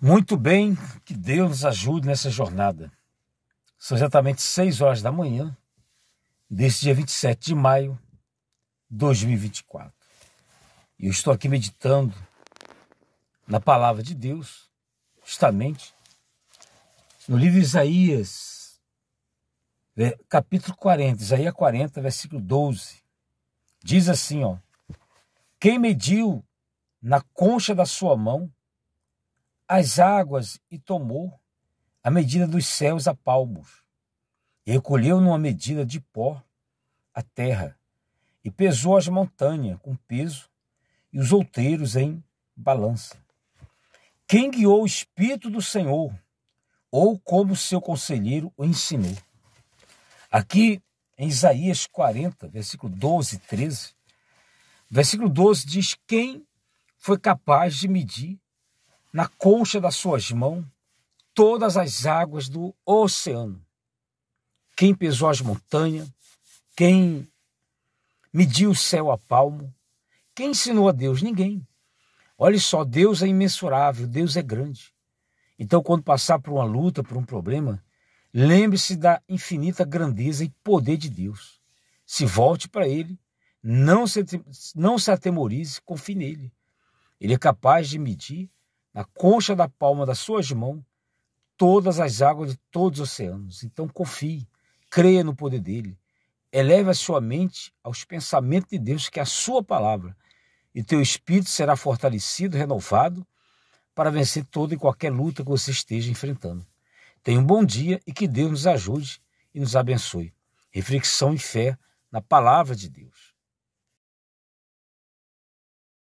Muito bem, que Deus ajude nessa jornada. São exatamente 6 horas da manhã desse dia 27 de maio de 2024. E eu estou aqui meditando na palavra de Deus, justamente no livro de Isaías, né, capítulo 40, Isaías 40, versículo 12. Diz assim, ó: Quem mediu na concha da sua mão as águas e tomou a medida dos céus a palmos, e recolheu numa medida de pó a terra, e pesou as montanhas com peso, e os outeiros em balança. Quem guiou o Espírito do Senhor, ou como seu conselheiro o ensinou. Aqui em Isaías 40, versículo 12 e 13, versículo 12 diz: Quem foi capaz de medir na colcha das suas mãos todas as águas do oceano. Quem pesou as montanhas, quem mediu o céu a palmo, quem ensinou a Deus? Ninguém. Olhe só, Deus é imensurável, Deus é grande. Então, quando passar por uma luta, por um problema, lembre-se da infinita grandeza e poder de Deus. Se volte para Ele, não se, não se atemorize, confie nele. Ele é capaz de medir na concha da palma das suas mãos todas as águas de todos os oceanos. Então confie, creia no poder dele. Eleve a sua mente aos pensamentos de Deus, que é a sua palavra, e teu espírito será fortalecido, renovado, para vencer toda e qualquer luta que você esteja enfrentando. Tenha um bom dia e que Deus nos ajude e nos abençoe. Reflexão e fé na palavra de Deus.